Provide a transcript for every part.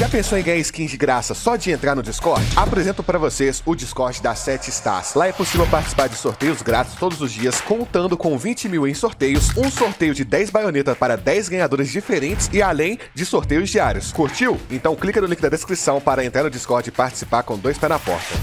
Já pensou em ganhar skins de graça só de entrar no Discord? Apresento para vocês o Discord da 7 Stars. Lá é possível participar de sorteios grátis todos os dias, contando com 20 mil em sorteios, um sorteio de 10 baionetas para 10 ganhadores diferentes e além de sorteios diários. Curtiu? Então clica no link da descrição para entrar no Discord e participar com dois pés na porta.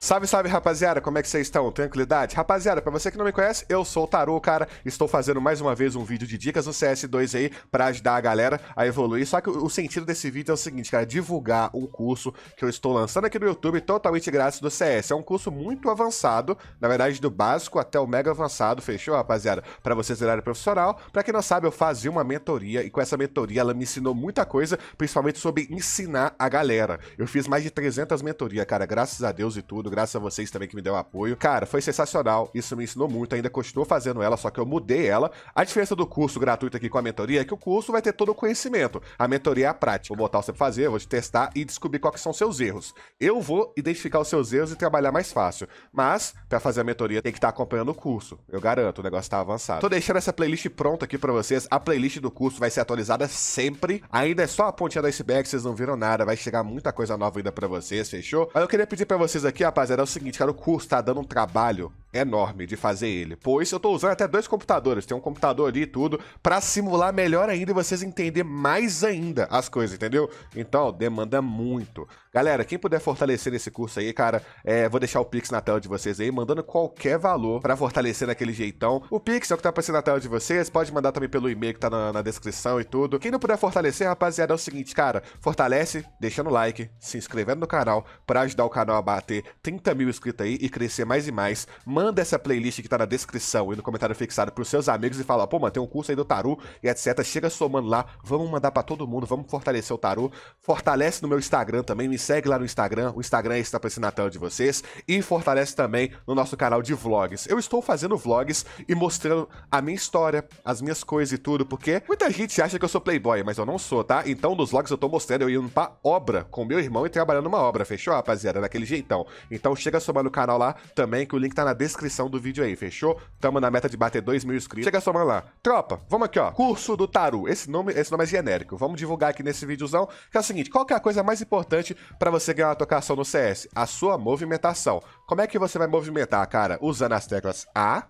Salve, salve, rapaziada! Como é que vocês estão? Tranquilidade? Rapaziada, pra você que não me conhece, eu sou o Tarô, cara. Estou fazendo mais uma vez um vídeo de dicas do CS2 aí pra ajudar a galera a evoluir. Só que o sentido desse vídeo é o seguinte, cara, divulgar um curso que eu estou lançando aqui no YouTube totalmente grátis do CS. É um curso muito avançado, na verdade do básico até o mega avançado, fechou, rapaziada? Pra você área profissional. Pra quem não sabe, eu fazia uma mentoria e com essa mentoria ela me ensinou muita coisa, principalmente sobre ensinar a galera. Eu fiz mais de 300 mentorias, cara, graças a Deus e tudo graças a vocês também que me deu apoio. Cara, foi sensacional, isso me ensinou muito, ainda continuo fazendo ela, só que eu mudei ela. A diferença do curso gratuito aqui com a mentoria é que o curso vai ter todo o conhecimento, a mentoria é a prática. Vou botar você pra fazer, vou te testar e descobrir quais são seus erros. Eu vou identificar os seus erros e trabalhar mais fácil, mas para fazer a mentoria tem que estar tá acompanhando o curso, eu garanto, o negócio tá avançado. Tô deixando essa playlist pronta aqui para vocês, a playlist do curso vai ser atualizada sempre, ainda é só a pontinha do iceberg, vocês não viram nada, vai chegar muita coisa nova ainda para vocês, fechou? Mas eu queria pedir para vocês aqui, a rapaziada, é o seguinte, cara, o curso tá dando um trabalho enorme de fazer ele, pois eu tô usando até dois computadores, tem um computador ali e tudo, para simular melhor ainda e vocês entenderem mais ainda as coisas, entendeu? Então, demanda muito. Galera, quem puder fortalecer esse curso aí, cara, é, vou deixar o Pix na tela de vocês aí, mandando qualquer valor para fortalecer naquele jeitão. O Pix é o que tá aparecendo na tela de vocês, pode mandar também pelo e-mail que tá na, na descrição e tudo. Quem não puder fortalecer, rapaziada, é o seguinte, cara, fortalece deixando like, se inscrevendo no canal para ajudar o canal a bater 30 mil inscritos aí e crescer mais e mais. Manda essa playlist que tá na descrição e no comentário fixado pros seus amigos e fala, pô, mano, tem um curso aí do Taru e etc. Chega somando lá, vamos mandar para todo mundo, vamos fortalecer o Taru. Fortalece no meu Instagram também, me segue lá no Instagram, o Instagram está aparecendo na tela de vocês, e fortalece também no nosso canal de vlogs. Eu estou fazendo vlogs e mostrando a minha história, as minhas coisas e tudo, porque muita gente acha que eu sou playboy, mas eu não sou, tá? Então nos vlogs eu tô mostrando eu indo pra obra com meu irmão e trabalhando numa obra, fechou, rapaziada? Daquele jeitão. Então chega a somar no canal lá também, que o link tá na descrição do vídeo aí, fechou? Tamo na meta de bater 2 mil inscritos. Chega a somar lá. Tropa, vamos aqui, ó. Curso do Taru. Esse nome, esse nome é genérico. Vamos divulgar aqui nesse videozão, que é o seguinte, qual que é a coisa mais importante para você ganhar uma tocação no CS? A sua movimentação. Como é que você vai movimentar, cara? Usando as teclas A.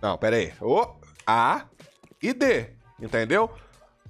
Não, pera aí. O, A e D. Entendeu?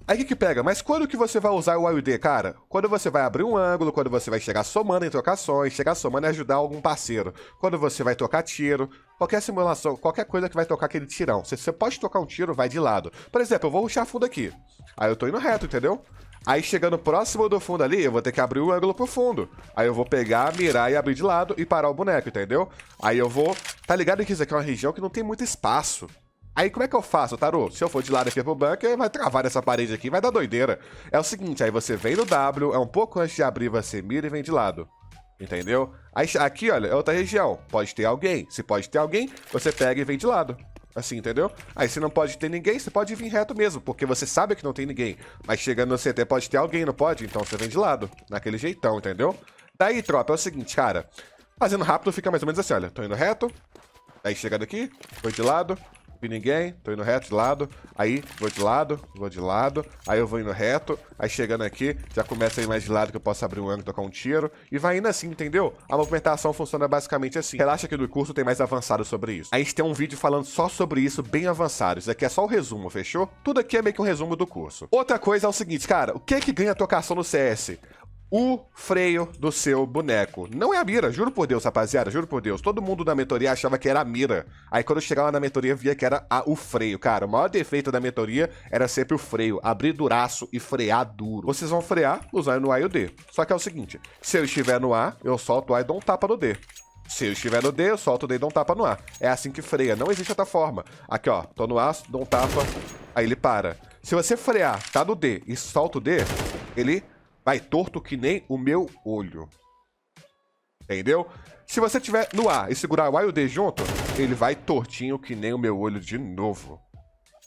Aí o que, que pega? Mas quando que você vai usar o D, cara? Quando você vai abrir um ângulo, quando você vai chegar somando em trocações, chegar somando e ajudar algum parceiro. Quando você vai tocar tiro, qualquer simulação, qualquer coisa que vai tocar aquele tirão. Se você pode tocar um tiro, vai de lado. Por exemplo, eu vou ruxar fundo aqui. Aí eu tô indo reto, entendeu? Aí chegando próximo do fundo ali, eu vou ter que abrir o um ângulo pro fundo. Aí eu vou pegar, mirar e abrir de lado e parar o boneco, entendeu? Aí eu vou... Tá ligado que isso aqui é uma região que não tem muito espaço. Aí como é que eu faço, Tarô? Se eu for de lado aqui pro bunker, vai travar nessa parede aqui, vai dar doideira. É o seguinte, aí você vem no W, é um pouco antes de abrir, você mira e vem de lado. Entendeu? Aí, aqui, olha, é outra região. Pode ter alguém. Se pode ter alguém, você pega e vem de lado. Assim, entendeu? Aí você não pode ter ninguém, você pode vir reto mesmo, porque você sabe que não tem ninguém. Mas chegando no CT pode ter alguém, não pode? Então você vem de lado, naquele jeitão, entendeu? Daí, tropa, é o seguinte, cara. Fazendo rápido fica mais ou menos assim, olha. Tô indo reto. Aí chegando aqui, vou de lado vi ninguém, tô indo reto de lado, aí vou de lado, vou de lado, aí eu vou indo reto, aí chegando aqui, já começa a ir mais de lado que eu posso abrir um ângulo e tocar um tiro, e vai indo assim, entendeu? A movimentação funciona basicamente assim. Relaxa que do curso tem mais avançado sobre isso. Aí tem um vídeo falando só sobre isso, bem avançado. Isso aqui é só o resumo, fechou? Tudo aqui é meio que um resumo do curso. Outra coisa é o seguinte, cara, o que é que ganha a tocação no CS? o freio do seu boneco. Não é a mira, juro por Deus, rapaziada, juro por Deus. Todo mundo da mentoria achava que era a mira. Aí quando eu chegava na mentoria, via que era a, o freio. Cara, o maior defeito da mentoria era sempre o freio. Abrir duraço e frear duro. Vocês vão frear usando no A e o D. Só que é o seguinte, se eu estiver no A, eu solto o A e dou um tapa no D. Se eu estiver no D, eu solto o D e dou um tapa no A. É assim que freia, não existe outra forma. Aqui, ó, tô no A, dou um tapa, aí ele para. Se você frear, tá no D e solta o D, ele vai torto que nem o meu olho. Entendeu? Se você tiver no A e segurar o A e o D junto, ele vai tortinho que nem o meu olho de novo.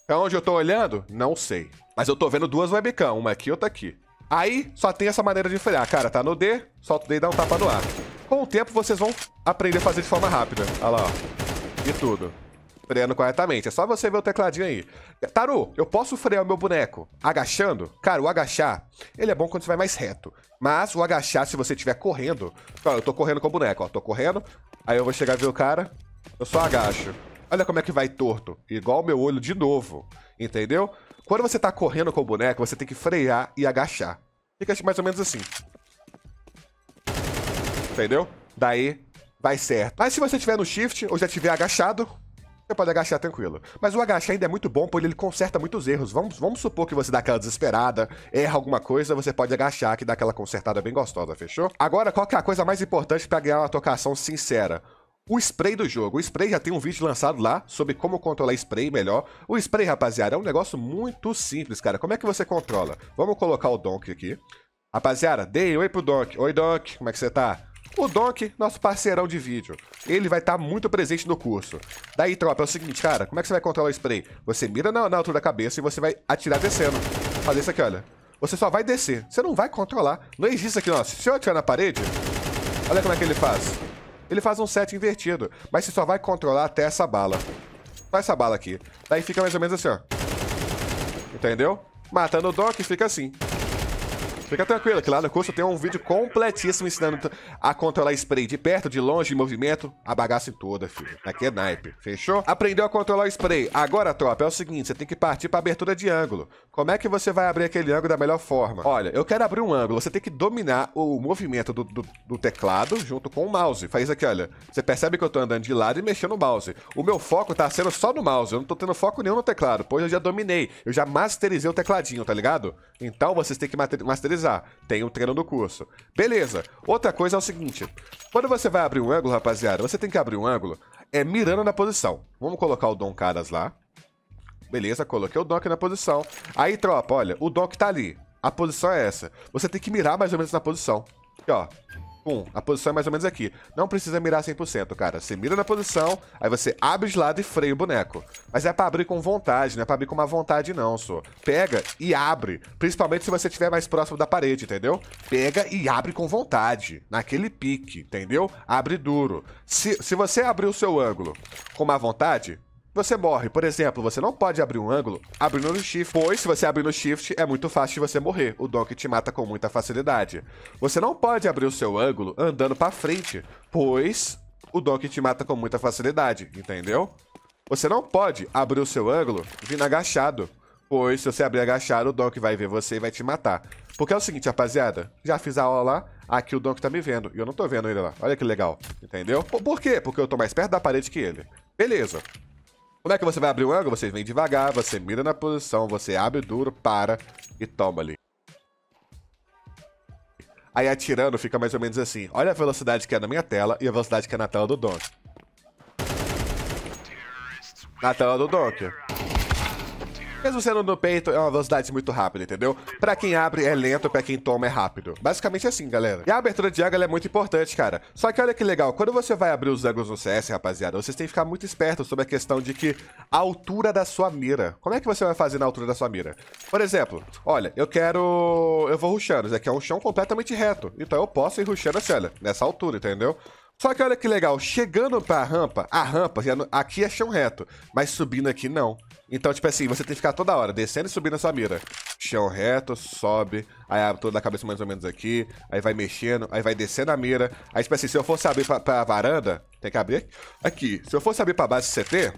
É onde eu tô olhando? Não sei. Mas eu tô vendo duas webcam, uma aqui e outra aqui. Aí, só tem essa maneira de frear. Cara, tá no D, solta o D e dá um tapa no A. Com o tempo, vocês vão aprender a fazer de forma rápida. Olha lá, ó. E tudo freando corretamente. É só você ver o tecladinho aí. Taru, eu posso frear o meu boneco agachando? Cara, o agachar, ele é bom quando você vai mais reto. Mas o agachar, se você estiver correndo... Ó, eu tô correndo com o boneco, ó. Tô correndo. Aí eu vou chegar e ver o cara. Eu só agacho. Olha como é que vai torto. Igual o meu olho de novo. Entendeu? Quando você tá correndo com o boneco, você tem que frear e agachar. Fica mais ou menos assim. Entendeu? Daí vai certo. Mas se você estiver no shift ou já estiver agachado, você pode agachar tranquilo. Mas o agachar ainda é muito bom, porque ele conserta muitos erros. Vamos, vamos supor que você dá aquela desesperada, erra alguma coisa, você pode agachar que dá aquela consertada bem gostosa, fechou? Agora, qual que é a coisa mais importante para ganhar uma tocação sincera? o spray do jogo. O spray já tem um vídeo lançado lá sobre como controlar spray melhor. O spray, rapaziada, é um negócio muito simples, cara. Como é que você controla? Vamos colocar o Donk aqui. Rapaziada, dei oi pro Donk. Oi, Donk, como é que você tá? O Donk, nosso parceirão de vídeo, ele vai estar tá muito presente no curso. Daí, tropa, é o seguinte, cara, como é que você vai controlar o spray? Você mira na, na altura da cabeça e você vai atirar descendo. Fazer isso aqui, olha. Você só vai descer, você não vai controlar. Não existe isso aqui, nossa. Se eu atirar na parede, olha como é que ele faz. Ele faz um set invertido, mas você só vai controlar até essa bala. Só essa bala aqui. Daí fica mais ou menos assim, ó. Entendeu? Matando o Doc, fica assim. Fica tranquilo, que lá no curso tem um vídeo completíssimo ensinando a controlar spray de perto, de longe, de movimento, a bagaça toda, filho. Tá aqui é naipe, fechou? Aprendeu a controlar o spray. Agora, tropa, é o seguinte, você tem que partir pra abertura de ângulo. Como é que você vai abrir aquele ângulo da melhor forma? Olha, eu quero abrir um ângulo, você tem que dominar o movimento do, do, do teclado junto com o mouse. Faz aqui, olha. Você percebe que eu tô andando de lado e mexendo o mouse. O meu foco tá sendo só no mouse, eu não tô tendo foco nenhum no teclado, pois eu já dominei. Eu já masterizei o tecladinho, tá ligado? Então, vocês têm que masterizar utilizar. Tem um treino no curso. Beleza. Outra coisa é o seguinte. Quando você vai abrir um ângulo, rapaziada, você tem que abrir um ângulo é mirando na posição. Vamos colocar o Dom Caras lá. Beleza, coloquei o Donk na posição. Aí, tropa, olha, o Donk tá ali. A posição é essa. Você tem que mirar mais ou menos na posição. Aqui, ó. Tipo a posição é mais ou menos aqui. Não precisa mirar 100%, cara. Você mira na posição, aí você abre de lado e freia o boneco. Mas é pra abrir com vontade, não é pra abrir com uma vontade não, só. Pega e abre, principalmente se você estiver mais próximo da parede, entendeu? Pega e abre com vontade, naquele pique, entendeu? Abre duro. Se, se você abrir o seu ângulo com má vontade, você morre. Por exemplo, você não pode abrir um ângulo abrindo no shift, pois se você abrir no shift é muito fácil de você morrer. O Donkey te mata com muita facilidade. Você não pode abrir o seu ângulo andando para frente, pois o Donkey te mata com muita facilidade, entendeu? Você não pode abrir o seu ângulo vindo agachado, pois se você abrir agachado, o Donkey vai ver você e vai te matar. Porque é o seguinte, rapaziada, já fiz a aula lá, aqui o Donkey tá me vendo, e eu não tô vendo ele lá. Olha que legal, entendeu? Por quê? Porque eu tô mais perto da parede que ele. Beleza. Como é que você vai abrir o ângulo? Você vem devagar, você mira na posição, você abre duro, para e toma ali. Aí atirando fica mais ou menos assim. Olha a velocidade que é na minha tela e a velocidade que é na tela do Donk. Na tela do Donk. Mesmo sendo no peito, é uma velocidade muito rápida, entendeu? Pra quem abre é lento, pra quem toma é rápido. Basicamente é assim, galera. E a abertura de ângulo é muito importante, cara. Só que olha que legal, quando você vai abrir os ângulos no CS, rapaziada, vocês têm que ficar muito espertos sobre a questão de que a altura da sua mira. Como é que você vai fazer na altura da sua mira? Por exemplo, olha, eu quero... Eu vou rushando. Isso aqui é um chão completamente reto. Então eu posso ir rushando assim, olha, nessa altura, entendeu? Só que olha que legal, chegando pra rampa, a rampa, aqui é chão reto, mas subindo aqui não. Então, tipo assim, você tem que ficar toda hora descendo e subindo sua mira. Chão reto, sobe, aí abre toda a cabeça mais ou menos aqui, aí vai mexendo, aí vai descendo a mira. Aí, tipo assim, se eu fosse abrir pra, pra varanda, tem que abrir aqui. Se eu fosse abrir pra base CT,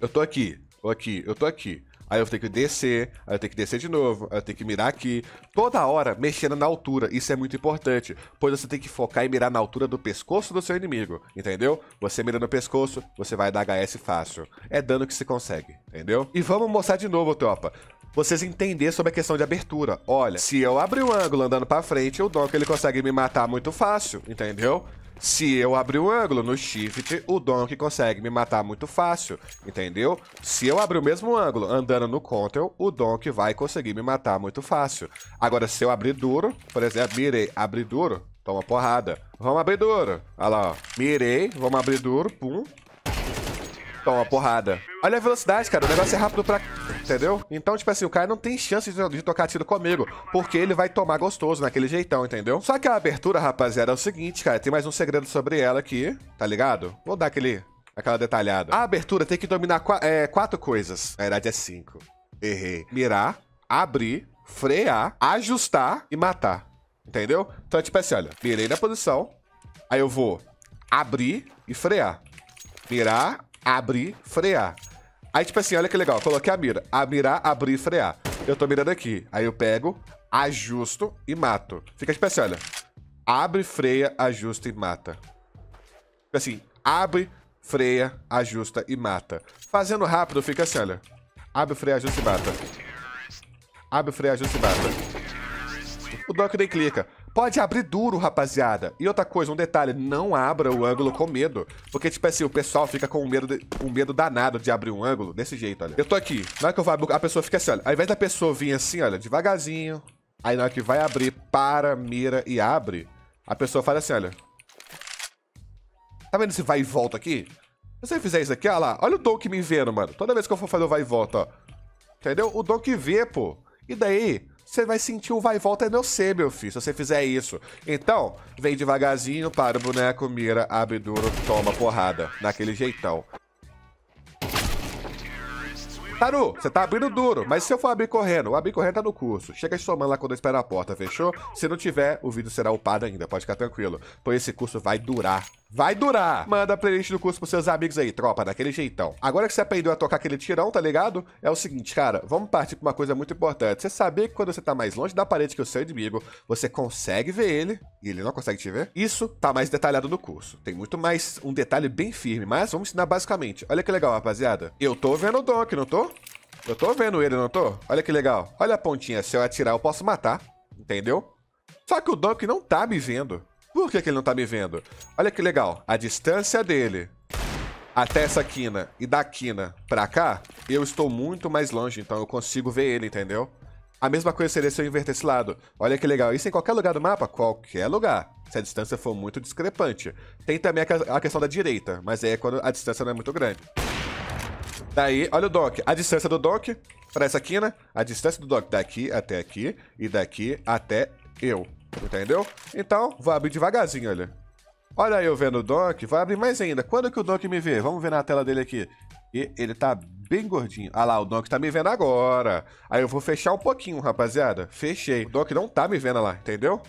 eu tô aqui, ou aqui, eu tô aqui. Aí eu tenho que descer, aí eu tenho que descer de novo, aí eu tenho que mirar aqui. Toda hora mexendo na altura, isso é muito importante, pois você tem que focar e mirar na altura do pescoço do seu inimigo, entendeu? Você mira no pescoço, você vai dar HS fácil. É dano que se consegue, entendeu? E vamos mostrar de novo, tropa vocês entender sobre a questão de abertura. Olha, se eu abrir o um ângulo andando pra frente, o Donk ele consegue me matar muito fácil, entendeu? Se eu abrir o ângulo no shift, o Donkey consegue me matar muito fácil, entendeu? Se eu abrir o mesmo ângulo andando no control, o Donkey vai conseguir me matar muito fácil. Agora, se eu abrir duro, por exemplo, mirei, abri duro, toma porrada. Vamos abrir duro. Olha lá, ó. Mirei, vamos abrir duro, pum, Toma, porrada. Olha a velocidade, cara. O negócio é rápido pra... Entendeu? Então, tipo assim, o cara não tem chance de, de tocar tiro comigo. Porque ele vai tomar gostoso naquele jeitão, entendeu? Só que a abertura, rapaziada, é o seguinte, cara. Tem mais um segredo sobre ela aqui, tá ligado? Vou dar aquele... Aquela detalhada. A abertura tem que dominar qu é, quatro coisas. Na verdade, é cinco. Errei. Mirar, abrir, frear, ajustar e matar. Entendeu? Então, é tipo assim, olha. Mirei na posição. Aí eu vou abrir e frear. Mirar, abrir, frear. Aí, tipo assim, olha que legal, coloquei a mira. A mirar, abrir, frear. Eu tô mirando aqui. Aí eu pego, ajusto e mato. Fica tipo assim, olha. Abre, freia, ajusta e mata. Tipo assim, abre, freia, ajusta e mata. Fazendo rápido, fica assim, olha. Abre, freia, ajusta e mata. Abre, freia, ajusta e mata. O Doc nem clica. Pode abrir duro, rapaziada. E outra coisa, um detalhe, não abra o ângulo com medo. Porque, tipo assim, o pessoal fica com um medo, de, um medo danado de abrir um ângulo desse jeito, olha. Eu tô aqui. Na hora que eu vou a pessoa fica assim, olha. Ao invés da pessoa vir assim, olha, devagarzinho. Aí na hora que vai abrir, para, mira e abre. A pessoa fala assim, olha. Tá vendo esse vai e volta aqui? Se você fizer isso aqui, olha lá. Olha o que me vendo, mano. Toda vez que eu for fazer o vai e volta, ó. Entendeu? O que vê, pô. E daí, você vai sentir o vai e volta é C, meu filho, se você fizer isso. Então, vem devagarzinho, para o boneco, mira, abre duro, toma porrada. Naquele jeitão. Taru, você tá abrindo duro, mas se eu for abrir correndo, o abrir correndo tá no curso. Chega somando lá quando eu esperar a porta, fechou? Se não tiver, o vídeo será upado ainda, pode ficar tranquilo. Pois esse curso vai durar. Vai durar! Manda a playlist do curso pros seus amigos aí, tropa, daquele jeitão. Agora que você aprendeu a tocar aquele tirão, tá ligado? É o seguinte, cara, vamos partir pra uma coisa muito importante. Você saber que quando você tá mais longe da parede que o seu inimigo, você consegue ver ele e ele não consegue te ver? Isso tá mais detalhado no curso. Tem muito mais um detalhe bem firme, mas vamos ensinar basicamente. Olha que legal, rapaziada. Eu tô vendo o Donk, não tô? Eu tô vendo ele, não tô? Olha que legal. Olha a pontinha. Se eu atirar, eu posso matar. Entendeu? Só que o Doc não tá me vendo. Por que, que ele não tá me vendo? Olha que legal. A distância dele até essa quina e da quina pra cá, eu estou muito mais longe, então eu consigo ver ele, entendeu? A mesma coisa seria se eu inverter esse lado. Olha que legal. Isso em qualquer lugar do mapa? Qualquer lugar. Se a distância for muito discrepante. Tem também a questão da direita, mas aí é quando a distância não é muito grande. Daí, olha o dock. A distância do dock para essa quina, né? a distância do dock daqui até aqui e daqui até eu. Entendeu? Então, vou abrir devagarzinho, olha. Olha eu vendo o dock, vai abrir mais ainda. Quando que o dock me vê? Vamos ver na tela dele aqui. E ele tá bem gordinho. Ah lá, o Doc tá me vendo agora. Aí eu vou fechar um pouquinho, rapaziada. Fechei. O Doc não tá me vendo lá, entendeu?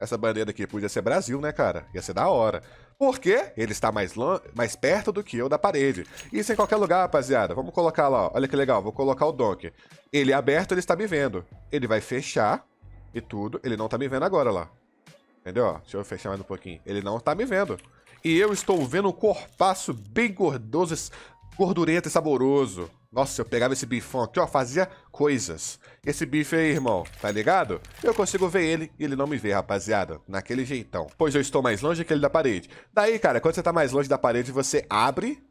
Essa bandeira aqui podia ser Brasil, né, cara? Ia ser da hora. Porque ele está mais, mais perto do que eu da parede. Isso em qualquer lugar, rapaziada. Vamos colocar lá, ó. olha que legal, vou colocar o Donkey. Ele é aberto, ele está me vendo. Ele vai fechar e tudo, ele não está me vendo agora lá. Entendeu? Deixa eu fechar mais um pouquinho. Ele não está me vendo. E eu estou vendo um corpaço bem gordoso, gordurento e saboroso. Nossa, eu pegava esse bifão aqui, ó, fazia coisas. Esse bife aí, irmão, tá ligado? Eu consigo ver ele e ele não me vê, rapaziada. Naquele jeitão. Pois eu estou mais longe que ele da parede. Daí, cara, quando você tá mais longe da parede, você abre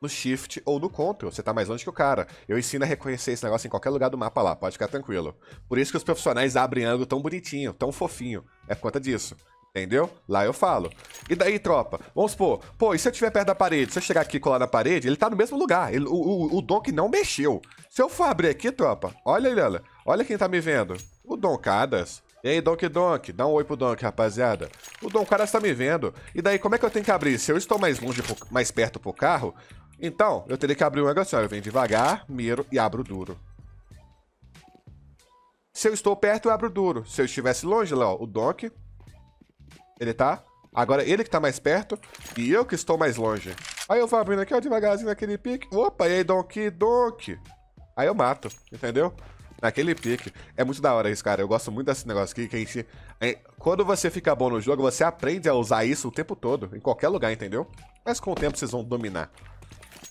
no Shift ou no Ctrl. Você tá mais longe que o cara. Eu ensino a reconhecer esse negócio em qualquer lugar do mapa lá, pode ficar tranquilo. Por isso que os profissionais abrem ângulo tão bonitinho, tão fofinho. É por conta disso. Entendeu? Lá eu falo. E daí, tropa? Vamos supor, pô, e se eu estiver perto da parede? Se eu chegar aqui e colar na parede, ele tá no mesmo lugar. Ele, o, o, o Donk não mexeu. Se eu for abrir aqui, tropa, olha ele, olha. Olha quem tá me vendo. O Donkadas. E aí, Donk Donk, dá um oi pro Donk, rapaziada. O Donkadas tá me vendo. E daí, como é que eu tenho que abrir? Se eu estou mais longe, pro, mais perto pro carro, então eu teria que abrir um negócio. eu venho devagar, miro e abro duro. Se eu estou perto, eu abro duro. Se eu estivesse longe, lá, ó, o Donk ele tá. Agora ele que tá mais perto e eu que estou mais longe. Aí eu vou abrindo aqui, ó, devagarzinho naquele pique. Opa, e aí, Donkey, Donkey. Aí eu mato, entendeu? Naquele pique. É muito da hora isso, cara. Eu gosto muito desse negócio aqui, que a gente... É, quando você fica bom no jogo, você aprende a usar isso o tempo todo, em qualquer lugar, entendeu? Mas com o tempo vocês vão dominar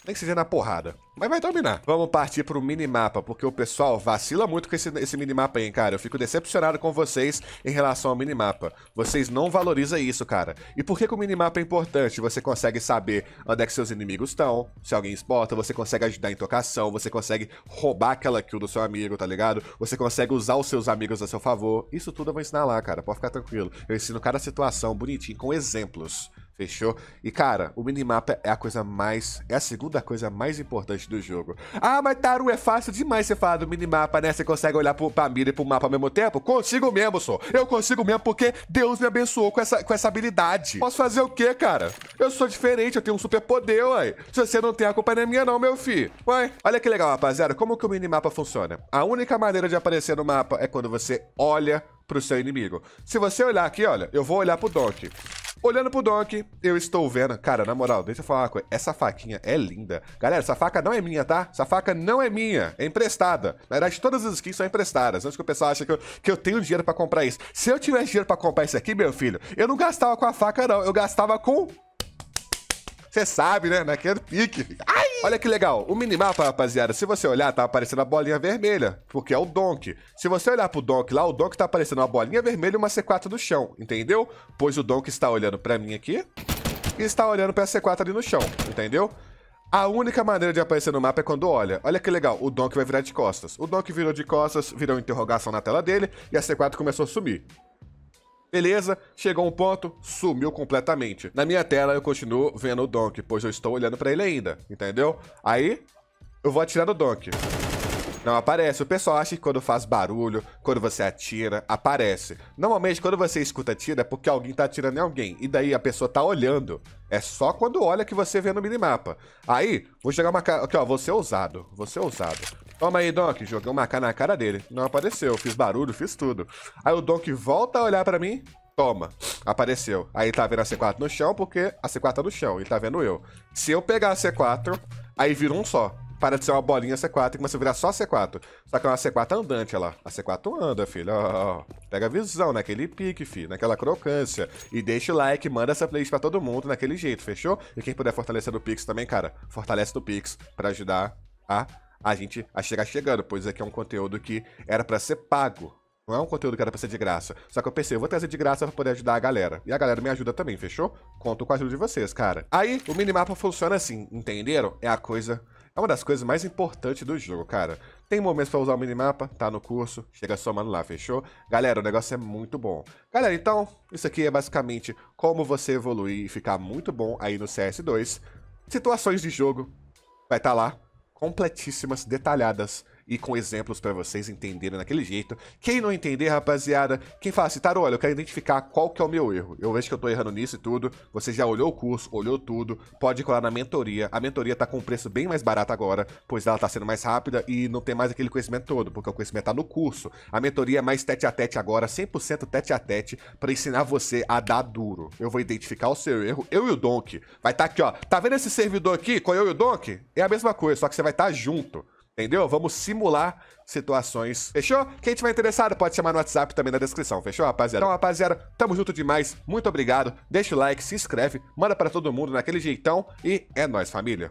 nem que seja na porrada. Mas vai dominar. Vamos partir pro minimapa, porque o pessoal vacila muito com esse, esse minimapa aí, cara. Eu fico decepcionado com vocês em relação ao minimapa. Vocês não valorizam isso, cara. E por que, que o minimapa é importante? Você consegue saber onde é que seus inimigos estão, se alguém exporta, você consegue ajudar em tocação, você consegue roubar aquela kill do seu amigo, tá ligado? Você consegue usar os seus amigos a seu favor. Isso tudo eu vou ensinar lá, cara. Pode ficar tranquilo. Eu ensino cada situação bonitinho, com exemplos. Fechou? E cara, o minimapa é a coisa mais. É a segunda coisa mais importante do jogo. Ah, mas Taru é fácil demais você falar do minimapa, né? Você consegue olhar pro, pra mira e pro mapa ao mesmo tempo? Consigo mesmo, só. Eu consigo mesmo porque Deus me abençoou com essa, com essa habilidade. Posso fazer o quê, cara? Eu sou diferente, eu tenho um super poder, uai. Se você não tem a culpa não é minha, não, meu filho. Uai, olha que legal, rapaziada. Como que o minimapa funciona? A única maneira de aparecer no mapa é quando você olha pro seu inimigo. Se você olhar aqui, olha, eu vou olhar pro Donkey. Olhando pro Doc, eu estou vendo. Cara, na moral, deixa eu falar uma coisa. Essa faquinha é linda. Galera, essa faca não é minha, tá? Essa faca não é minha. É emprestada. Na verdade, todas as skins são emprestadas. Antes que o pessoal ache que eu, que eu tenho dinheiro para comprar isso. Se eu tivesse dinheiro para comprar isso aqui, meu filho, eu não gastava com a faca, não. Eu gastava com você sabe, né? Naquele é pique. Ai! Olha que legal. O minimapa, rapaziada, se você olhar, tá aparecendo a bolinha vermelha, porque é o Donk. Se você olhar pro Donk lá, o Donk tá aparecendo uma bolinha vermelha e uma C4 no chão, entendeu? Pois o Donk está olhando pra mim aqui e está olhando pra C4 ali no chão, entendeu? A única maneira de aparecer no mapa é quando olha. Olha que legal, o Donk vai virar de costas. O Donk virou de costas, virou interrogação na tela dele e a C4 começou a sumir. Beleza, chegou um ponto, sumiu completamente. Na minha tela eu continuo vendo o Donk, pois eu estou olhando pra ele ainda, entendeu? Aí, eu vou atirar no Donk. Não aparece. O pessoal acha que quando faz barulho, quando você atira, aparece. Normalmente, quando você escuta tira, é porque alguém tá atirando em alguém. E daí a pessoa tá olhando. É só quando olha que você vê no minimapa. Aí, vou jogar uma... Aqui, ó. você é ousado. você é ousado. Toma aí, Donk. Joguei uma AK na cara dele. Não apareceu. Fiz barulho, fiz tudo. Aí o Donk volta a olhar para mim. Toma. Apareceu. Aí tá vendo a C4 no chão, porque a C4 tá no chão. Ele tá vendo eu. Se eu pegar a C4, aí vira um só. Para de ser uma bolinha C4 e começa a virar só a C4. Só que é uma C4 andante, olha lá. A C4 anda, filho. Pega a visão, naquele pique, filho. Naquela crocância. E deixa o like, manda essa playlist pra todo mundo naquele jeito, fechou? E quem puder fortalecer do Pix também, cara, fortalece do Pix pra ajudar a a gente a chegar chegando, pois aqui é um conteúdo que era para ser pago. Não é um conteúdo que era pra ser de graça. Só que eu pensei, eu vou trazer de graça pra poder ajudar a galera. E a galera me ajuda também, fechou? Conto com a ajuda de vocês, cara. Aí, o minimapa funciona assim, entenderam? É a coisa é uma das coisas mais importantes do jogo, cara. Tem momentos para usar o minimapa, tá no curso, chega somando lá, fechou? Galera, o negócio é muito bom. Galera, então, isso aqui é basicamente como você evoluir e ficar muito bom aí no CS2. Situações de jogo, vai estar tá lá, completíssimas, detalhadas e com exemplos para vocês entenderem daquele jeito. Quem não entender, rapaziada, quem fala assim, Taro, olha, eu quero identificar qual que é o meu erro. Eu vejo que eu tô errando nisso e tudo. Você já olhou o curso, olhou tudo, pode colar na mentoria. A mentoria tá com um preço bem mais barato agora, pois ela tá sendo mais rápida e não tem mais aquele conhecimento todo, porque o conhecimento tá no curso. A mentoria é mais tete a tete agora, 100% tete a tete, para ensinar você a dar duro. Eu vou identificar o seu erro, eu e o Donk. Vai estar tá aqui, ó. Tá vendo esse servidor aqui com eu e o Donk? É a mesma coisa, só que você vai estar tá junto. Entendeu? Vamos simular situações. Fechou? Quem tiver interessado pode chamar no WhatsApp também na descrição. Fechou, rapaziada? Então, rapaziada, tamo junto demais. Muito obrigado. Deixa o like, se inscreve, manda para todo mundo naquele jeitão e é nós, família.